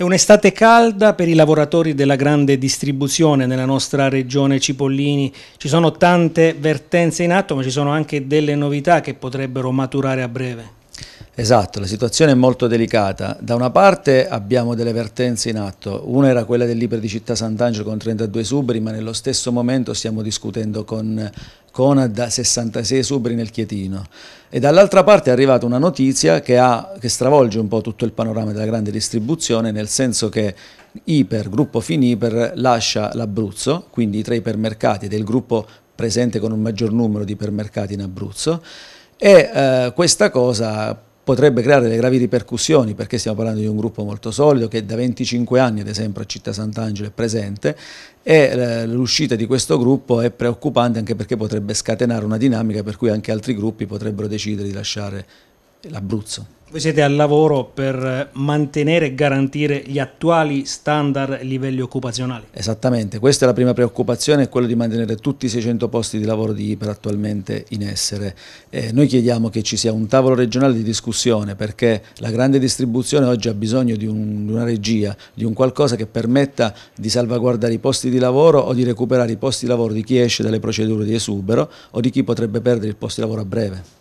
È un'estate calda per i lavoratori della grande distribuzione nella nostra regione Cipollini. Ci sono tante vertenze in atto, ma ci sono anche delle novità che potrebbero maturare a breve. Esatto, la situazione è molto delicata. Da una parte abbiamo delle vertenze in atto, una era quella del Libre di Città Sant'Angelo con 32 subri, ma nello stesso momento stiamo discutendo con Conad 66 subri nel Chietino. E dall'altra parte è arrivata una notizia che, ha, che stravolge un po' tutto il panorama della grande distribuzione, nel senso che Iper, gruppo Finiper, lascia l'Abruzzo, quindi tra i tre ipermercati del gruppo presente con un maggior numero di ipermercati in Abruzzo, e eh, questa cosa potrebbe creare delle gravi ripercussioni perché stiamo parlando di un gruppo molto solido che da 25 anni ad esempio a Città Sant'Angelo è presente e eh, l'uscita di questo gruppo è preoccupante anche perché potrebbe scatenare una dinamica per cui anche altri gruppi potrebbero decidere di lasciare l'Abruzzo. Voi siete al lavoro per mantenere e garantire gli attuali standard e livelli occupazionali? Esattamente, questa è la prima preoccupazione, quello di mantenere tutti i 600 posti di lavoro di IPER attualmente in essere. Eh, noi chiediamo che ci sia un tavolo regionale di discussione perché la grande distribuzione oggi ha bisogno di, un, di una regia, di un qualcosa che permetta di salvaguardare i posti di lavoro o di recuperare i posti di lavoro di chi esce dalle procedure di esubero o di chi potrebbe perdere il posto di lavoro a breve.